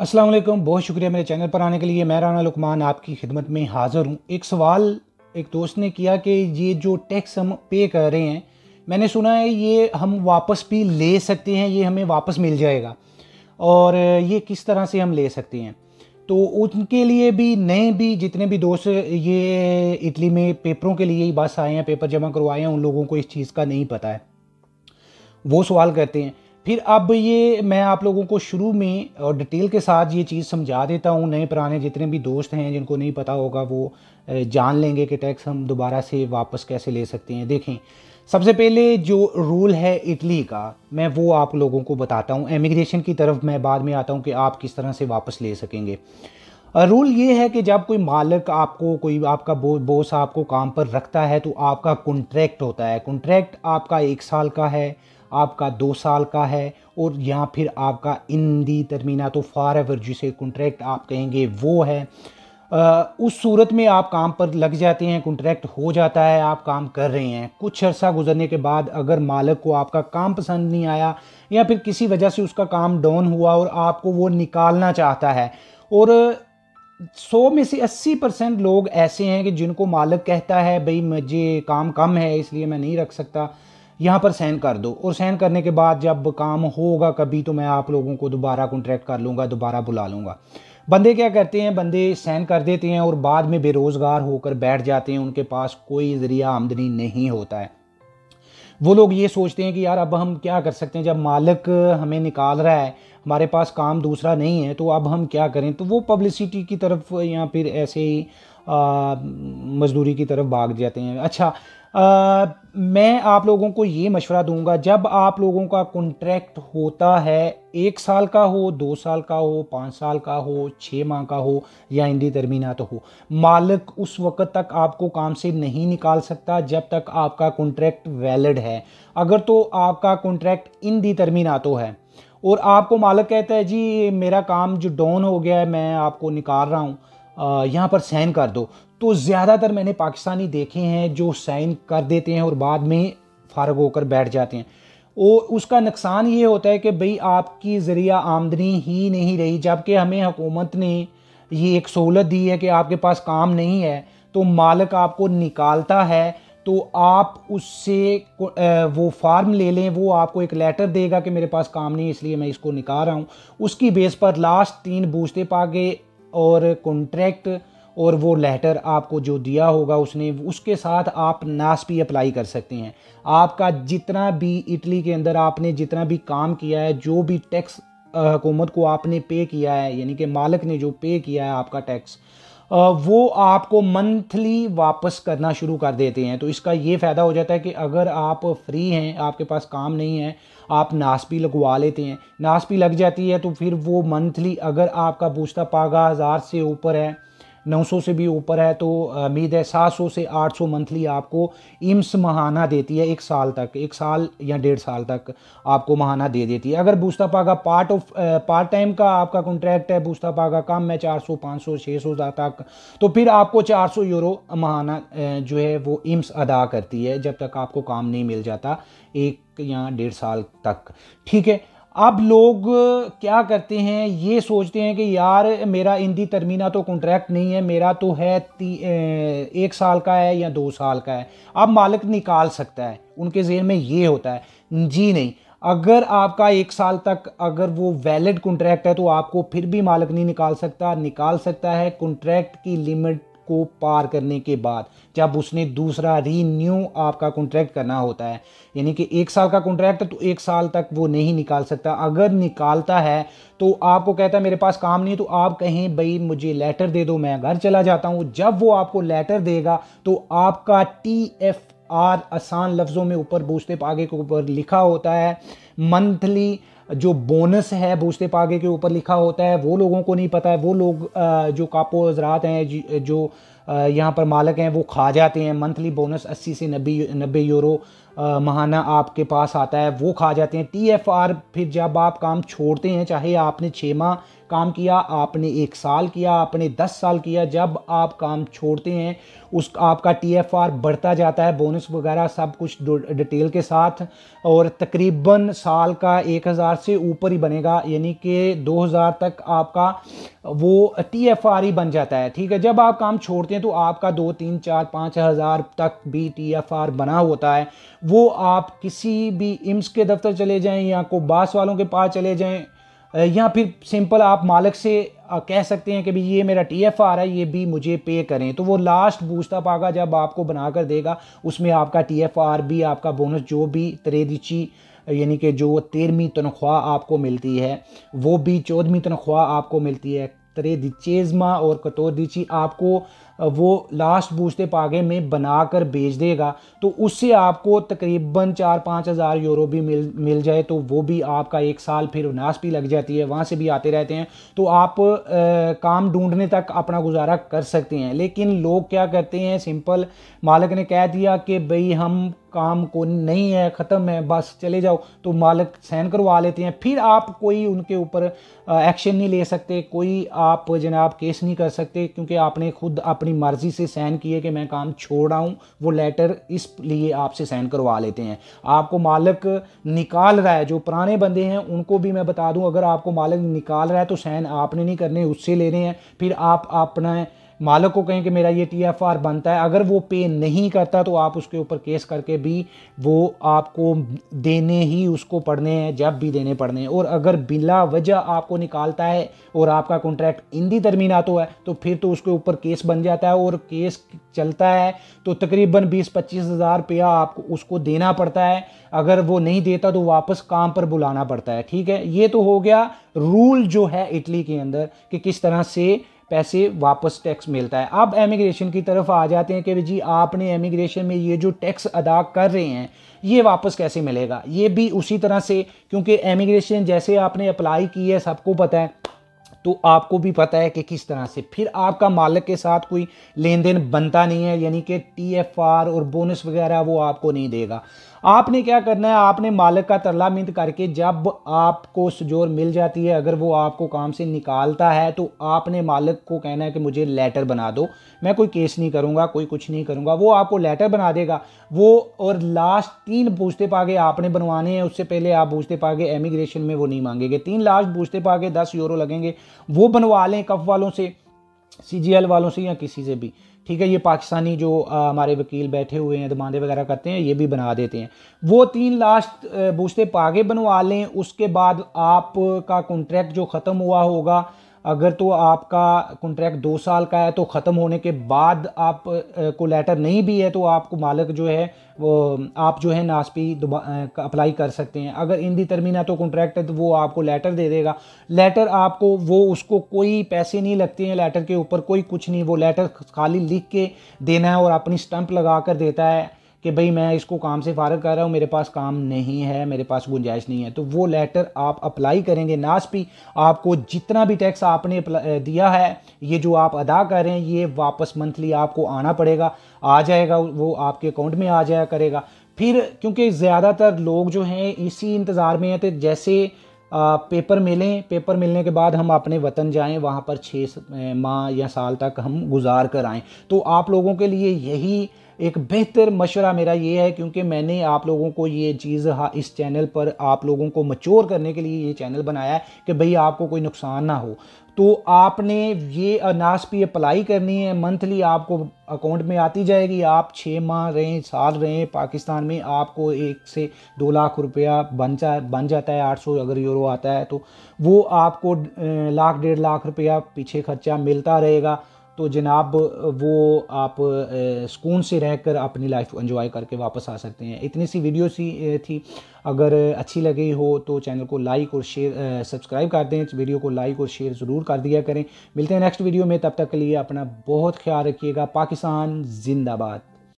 वालेकुम बहुत शुक्रिया मेरे चैनल पर आने के लिए मैं राना लुकमान आपकी खिदमत में हाज़िर हूँ एक सवाल एक दोस्त ने किया कि ये जो टैक्स हम पे कर रहे हैं मैंने सुना है ये हम वापस भी ले सकते हैं ये हमें वापस मिल जाएगा और ये किस तरह से हम ले सकते हैं तो उनके लिए भी नए भी जितने भी दोस्त ये इटली में पेपरों के लिए ही बस आए हैं पेपर जमा करवाए हैं उन लोगों को इस चीज़ का नहीं पता है वो सवाल करते हैं फिर अब ये मैं आप लोगों को शुरू में और डिटेल के साथ ये चीज़ समझा देता हूँ नए पुराने जितने भी दोस्त हैं जिनको नहीं पता होगा वो जान लेंगे कि टैक्स हम दोबारा से वापस कैसे ले सकते हैं देखें सबसे पहले जो रूल है इटली का मैं वो आप लोगों को बताता हूँ एमिग्रेशन की तरफ मैं बाद में आता हूँ कि आप किस तरह से वापस ले सकेंगे रूल ये है कि जब कोई मालिक आपको कोई आपका बो, बोस आपको काम पर रखता है तो आपका कॉन्ट्रैक्ट होता है कॉन्ट्रैक्ट आपका एक साल का है आपका दो साल का है और या फिर आपका इन दी तरमीना तो फार एवर जिसे कॉन्ट्रैक्ट आप कहेंगे वो है आ, उस सूरत में आप काम पर लग जाते हैं कॉन्ट्रैक्ट हो जाता है आप काम कर रहे हैं कुछ अर्सा गुजरने के बाद अगर मालक को आपका काम पसंद नहीं आया या फिर किसी वजह से उसका काम डाउन हुआ और आपको वो निकालना चाहता है और सौ में से अस्सी परसेंट लोग ऐसे हैं कि जिनको मालक कहता है भाई मुझे काम कम है इसलिए मैं नहीं रख सकता यहाँ पर सैन कर दो और सैन करने के बाद जब काम होगा कभी तो मैं आप लोगों को दोबारा कॉन्ट्रैक्ट कर लूँगा दोबारा बुला लूँगा बंदे क्या करते हैं बंदे सैन कर देते हैं और बाद में बेरोज़गार होकर बैठ जाते हैं उनके पास कोई ज़रिया आमदनी नहीं होता है वो लोग ये सोचते हैं कि यार अब हम क्या कर सकते हैं जब मालिक हमें निकाल रहा है हमारे पास काम दूसरा नहीं है तो अब हम क्या करें तो वो पब्लिसिटी की तरफ या फिर ऐसे ही मज़दूरी की तरफ भाग जाते हैं अच्छा आ, मैं आप लोगों को ये मशवरा दूंगा जब आप लोगों का कॉन्ट्रैक्ट होता है एक साल का हो दो साल का हो पाँच साल का हो छः माह का हो या इंदी तरमीना तो हो मालिक उस वक़्त तक आपको काम से नहीं निकाल सकता जब तक आपका कॉन्ट्रैक्ट वैलिड है अगर तो आपका कॉन्ट्रैक्ट दी तरमीना तो है और आपको मालिक कहता है जी मेरा काम जो डाउन हो गया है मैं आपको निकाल रहा हूँ यहाँ पर साइन कर दो तो ज़्यादातर मैंने पाकिस्तानी देखे हैं जो साइन कर देते हैं और बाद में फारग होकर बैठ जाते हैं और उसका नुकसान ये होता है कि भाई आपकी ज़रिया आमदनी ही नहीं रही जबकि हमें हुकूमत ने ये एक सहूलत दी है कि आपके पास काम नहीं है तो मालक आपको निकालता है तो आप उससे वो फार्म ले लें वो आपको एक लेटर देगा कि मेरे पास काम नहीं इसलिए मैं इसको निकाल रहा हूँ उसकी बेस पर लास्ट तीन बूझते पागे और कॉन्ट्रैक्ट और वो लेटर आपको जो दिया होगा उसने उसके साथ आप नास भी अप्लाई कर सकते हैं आपका जितना भी इटली के अंदर आपने जितना भी काम किया है जो भी टैक्स हुकूमत को आपने पे किया है यानी कि मालक ने जो पे किया है आपका टैक्स वो आपको मंथली वापस करना शुरू कर देते हैं तो इसका ये फ़ायदा हो जाता है कि अगर आप फ्री हैं आपके पास काम नहीं है आप नासपी लगवा लेते हैं नासपी लग जाती है तो फिर वो मंथली अगर आपका बूस्ता पागा हज़ार से ऊपर है 900 से भी ऊपर है तो उम्मीद है 700 से 800 मंथली आपको इम्स महाना देती है एक साल तक एक साल या डेढ़ साल तक आपको महाना दे देती है अगर बूस्ता का पार्ट ऑफ पार्ट टाइम का आपका कॉन्ट्रैक्ट है बूस्ता का कम है 400 500 600 तक तो फिर आपको 400 यूरो महाना जो है वो इम्स अदा करती है जब तक आपको काम नहीं मिल जाता एक या डेढ़ साल तक ठीक है अब लोग क्या करते हैं ये सोचते हैं कि यार मेरा इंदी तरमीना तो कॉन्ट्रैक्ट नहीं है मेरा तो है एक साल का है या दो साल का है अब मालिक निकाल सकता है उनके जेहन में ये होता है जी नहीं अगर आपका एक साल तक अगर वो वैलिड कॉन्ट्रैक्ट है तो आपको फिर भी मालिक नहीं निकाल सकता निकाल सकता है कॉन्ट्रैक्ट की लिमिट को पार करने के बाद जब उसने दूसरा रीन्यू आपका कॉन्ट्रैक्ट करना होता है यानी कि एक साल का कॉन्ट्रैक्ट है तो एक साल तक वो नहीं निकाल सकता अगर निकालता है तो आपको कहता है मेरे पास काम नहीं तो आप कहें भाई मुझे लेटर दे दो मैं घर चला जाता हूँ जब वो आपको लेटर देगा तो आपका टी एफ आज आसान लफ्ज़ों में ऊपर बूझते पागे के ऊपर लिखा होता है मंथली जो बोनस है बूझते पागे के ऊपर लिखा होता है वो लोगों को नहीं पता है वो लोग जो कापो हजरात हैं जो यहाँ पर मालक हैं वो खा जाते हैं मंथली बोनस 80 से 90 नब्बे यूरो महाना आपके पास आता है वो खा जाते हैं टी एफ आर फिर जब आप काम छोड़ते हैं चाहे आपने छः माह काम किया आपने एक साल किया आपने दस साल किया जब आप काम छोड़ते हैं उस आपका टी एफ आर बढ़ता जाता है बोनस वगैरह सब कुछ डिटेल के साथ और तकरीबन साल का एक हज़ार से ऊपर ही बनेगा यानी कि दो हज़ार तक आपका वो टी एफ आर ही बन जाता है ठीक है जब आप काम छोड़ते हैं तो आपका दो तीन चार पाँच हज़ार तक भी टी एफ आर बना होता है वो आप किसी भी इम्स के दफ्तर चले जाएं या को बास वालों के पास चले जाएं या फिर सिंपल आप मालिक से कह सकते हैं कि भाई ये मेरा टी एफ आर है ये भी मुझे पे करें तो वो लास्ट बूझता पागा जब आपको बना कर देगा उसमें आपका टी एफ आर भी आपका बोनस जो भी त्रेदिची यानी कि जो तेरहवीं तनख्वाह आपको मिलती है वो भी चौदहवीं तनख्वाह आपको मिलती है त्रेदिचेजमा और कतोदिची आपको वो लास्ट बूझते पागे में बना कर बेच देगा तो उससे आपको तकरीबन चार पाँच हज़ार यूरो भी मिल मिल जाए तो वो भी आपका एक साल फिर उनास भी लग जाती है वहाँ से भी आते रहते हैं तो आप आ, काम ढूंढने तक अपना गुजारा कर सकते हैं लेकिन लोग क्या करते हैं सिंपल मालिक ने कह दिया कि भाई हम काम को नहीं है ख़त्म है बस चले जाओ तो मालिक सहन करवा लेते हैं फिर आप कोई उनके ऊपर एक्शन नहीं ले सकते कोई आप जनाब केस नहीं कर सकते क्योंकि आपने खुद अपनी अपनी मर्ज़ी से साइन किए कि मैं काम छोड़ रहा हूँ वो लेटर इसलिए आपसे साइन करवा लेते हैं आपको मालिक निकाल रहा है जो पुराने बंदे हैं उनको भी मैं बता दूँ अगर आपको मालिक निकाल रहा है तो साइन आपने नहीं करने उससे लेने हैं फिर आप अपना मालक को कहें कि मेरा ये टी एफ आर बनता है अगर वो पे नहीं करता तो आप उसके ऊपर केस करके भी वो आपको देने ही उसको पढ़ने हैं जब भी देने पड़ने हैं और अगर बिला वजह आपको निकालता है और आपका कॉन्ट्रैक्ट इंदी तरमीना तो है तो फिर तो उसके ऊपर केस बन जाता है और केस चलता है तो तकरीबन बीस पच्चीस हज़ार रुपया आपको उसको देना पड़ता है अगर वो नहीं देता तो वापस काम पर बुलाना पड़ता है ठीक है ये तो हो गया रूल जो है इटली के अंदर कि किस तरह से पैसे वापस टैक्स मिलता है अब एमिग्रेशन की तरफ आ जाते हैं कि जी आपने एमिग्रेशन में ये जो टैक्स अदा कर रहे हैं ये वापस कैसे मिलेगा ये भी उसी तरह से क्योंकि एमिग्रेशन जैसे आपने अप्लाई की है सबको पता है तो आपको भी पता है कि किस तरह से फिर आपका मालिक के साथ कोई लेन देन बनता नहीं है यानी कि टी एफ आर और बोनस वगैरह वो आपको नहीं देगा आपने क्या करना है आपने मालिक का मिंद करके जब आपको सजोर मिल जाती है अगर वो आपको काम से निकालता है तो आपने मालिक को कहना है कि मुझे लेटर बना दो मैं कोई केस नहीं करूँगा कोई कुछ नहीं करूँगा वो आपको लेटर बना देगा वो और लास्ट तीन पूछते पागे आपने बनवाने हैं उससे पहले आप पूछते पागे एमिग्रेशन में वो नहीं मांगेंगे तीन लास्ट पूछते पागे दस यूरो लगेंगे वो बनवा लें कफ वालों से सी वालों से या किसी से भी ठीक है ये पाकिस्तानी जो आ, हमारे वकील बैठे हुए हैं दमांदे वगैरह करते हैं ये भी बना देते हैं वो तीन लास्ट बूस्ते पागे बनवा लें उसके बाद आपका कॉन्ट्रैक्ट जो ख़त्म हुआ होगा अगर तो आपका कॉन्ट्रैक्ट दो साल का है तो ख़त्म होने के बाद आप को लेटर नहीं भी है तो आपको मालिक जो है वो आप जो है नासपी अप्लाई कर सकते हैं अगर इन दी तरमीना तो कॉन्ट्रैक्ट है तो वो आपको लेटर दे देगा लेटर आपको वो उसको कोई पैसे नहीं लगते हैं लेटर के ऊपर कोई कुछ नहीं वो लेटर खाली लिख के देना है और अपनी स्टंप लगा कर देता है कि भाई मैं इसको काम से फारग कर रहा हूँ मेरे पास काम नहीं है मेरे पास गुंजाइश नहीं है तो वो लेटर आप अप्लाई करेंगे भी आपको जितना भी टैक्स आपने दिया है ये जो आप अदा कर रहे हैं ये वापस मंथली आपको आना पड़ेगा आ जाएगा वो आपके अकाउंट में आ जाया करेगा फिर क्योंकि ज़्यादातर लोग जो हैं इसी इंतज़ार में हैं तो जैसे आ, पेपर मिलें पेपर मिलने के बाद हम अपने वतन जाएं वहाँ पर छः माह या साल तक हम गुजार कर आएँ तो आप लोगों के लिए यही एक बेहतर मशवरा मेरा ये है क्योंकि मैंने आप लोगों को ये चीज़ हाँ इस चैनल पर आप लोगों को मच्योर करने के लिए ये चैनल बनाया है कि भाई आपको कोई नुकसान ना हो तो आपने ये अनास पी अप्लाई करनी है मंथली आपको अकाउंट में आती जाएगी आप छः माह रहें साल रहें पाकिस्तान में आपको एक से दो लाख रुपया बन जा बन जाता है आठ सौ अगर यूरो आता है तो वो आपको लाख डेढ़ लाख रुपया पीछे खर्चा मिलता रहेगा तो जनाब वो आप सुकून से रहकर अपनी लाइफ एंजॉय करके वापस आ सकते हैं इतनी सी वीडियो सी थी अगर अच्छी लगी हो तो चैनल को लाइक और शेयर सब्सक्राइब कर दें वीडियो को लाइक और शेयर ज़रूर कर दिया करें मिलते हैं नेक्स्ट वीडियो में तब तक के लिए अपना बहुत ख्याल रखिएगा पाकिस्तान जिंदाबाद